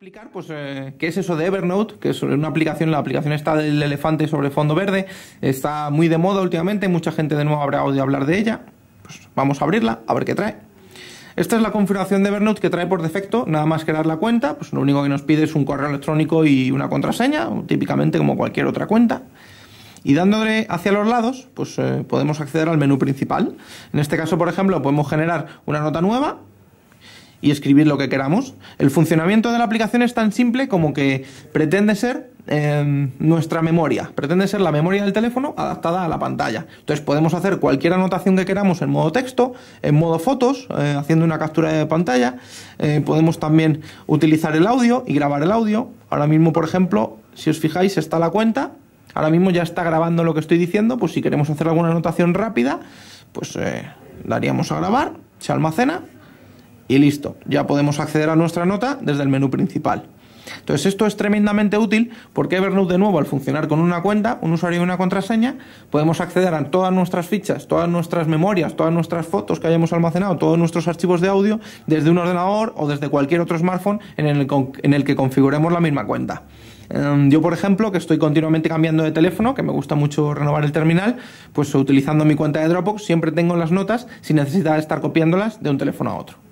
explicar pues eh, qué es eso de Evernote, que es una aplicación, la aplicación está del elefante sobre fondo verde, está muy de moda últimamente, mucha gente de nuevo habrá oído hablar de ella. Pues vamos a abrirla, a ver qué trae. Esta es la configuración de Evernote que trae por defecto, nada más crear la cuenta, pues lo único que nos pide es un correo electrónico y una contraseña, típicamente como cualquier otra cuenta. Y dándole hacia los lados, pues eh, podemos acceder al menú principal. En este caso, por ejemplo, podemos generar una nota nueva y escribir lo que queramos. El funcionamiento de la aplicación es tan simple como que pretende ser em, nuestra memoria, pretende ser la memoria del teléfono adaptada a la pantalla. Entonces podemos hacer cualquier anotación que queramos en modo texto, en modo fotos, eh, haciendo una captura de pantalla. Eh, podemos también utilizar el audio y grabar el audio. Ahora mismo, por ejemplo, si os fijáis, está la cuenta. Ahora mismo ya está grabando lo que estoy diciendo, pues si queremos hacer alguna anotación rápida, pues daríamos eh, a grabar, se almacena y listo, ya podemos acceder a nuestra nota desde el menú principal. Entonces esto es tremendamente útil porque Evernote de nuevo al funcionar con una cuenta, un usuario y una contraseña, podemos acceder a todas nuestras fichas, todas nuestras memorias, todas nuestras fotos que hayamos almacenado, todos nuestros archivos de audio desde un ordenador o desde cualquier otro smartphone en el, que configuremos la misma cuenta. Em, yo, por ejemplo, que estoy continuamente cambiando de teléfono, que me gusta mucho renovar el terminal, pues utilizando mi cuenta de Dropbox siempre tengo las notas sin necesidad de estar copiándolas de un teléfono a otro.